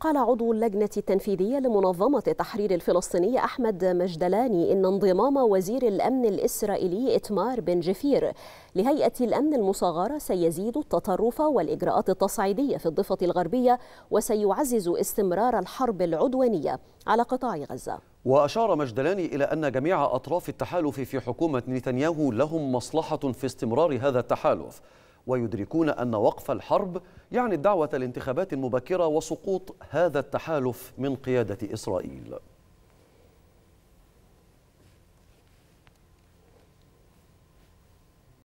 قال عضو اللجنة التنفيذية لمنظمة التحرير الفلسطينية أحمد مجدلاني إن انضمام وزير الأمن الإسرائيلي إتمار بن جفير لهيئة الأمن المصغرة سيزيد التطرف والإجراءات التصعيدية في الضفة الغربية وسيعزز استمرار الحرب العدوانية على قطاع غزة وأشار مجدلاني إلى أن جميع أطراف التحالف في حكومة نتنياهو لهم مصلحة في استمرار هذا التحالف ويدركون أن وقف الحرب يعني الدعوة لانتخابات مبكرة وسقوط هذا التحالف من قيادة إسرائيل